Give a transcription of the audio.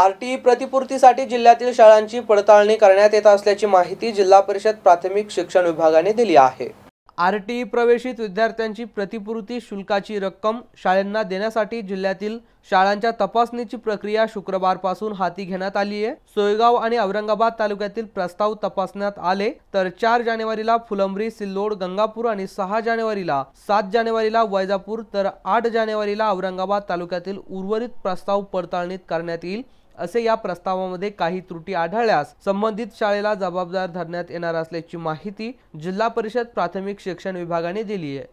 R प्रतिपूर्तीसाठी जिल्ह्यातील शाळांची पडताळणी करण्यात येत असल्याची माहिती जिल्हा परिषद प्राथमिक शिक्षण विभागाने दिली आहे आरटीई प्रवेशित विद्यार्थ्यांची प्रतिपूर्ती शुल्काची रक्कम शाळांना देण्यासाठी जिल्ह्यातील शाळांच्या तपासणीची प्रक्रिया शुक्रवारपासून हाती घेण्यात आली आहे सोयगाव आणि औरंगाबाद तालुक्यातील प्रस्ताव तपासण्यात आले तर चार जानेवारीला फुलंब्री सिल्लोड गंगापूर आणि सहा जानेवारीला सात जानेवारीला वैजापूर तर आठ जानेवारीला औरंगाबाद तालुक्यातील उर्वरित प्रस्ताव पडताळणीत करण्यात येईल असे या प्रस्तावामध्ये काही त्रुटी आढळल्यास संबंधित शाळेला जबाबदार धरण्यात येणार असल्याची माहिती जिल्हा परिषद प्राथमिक शिक्षण विभागाने दिली आहे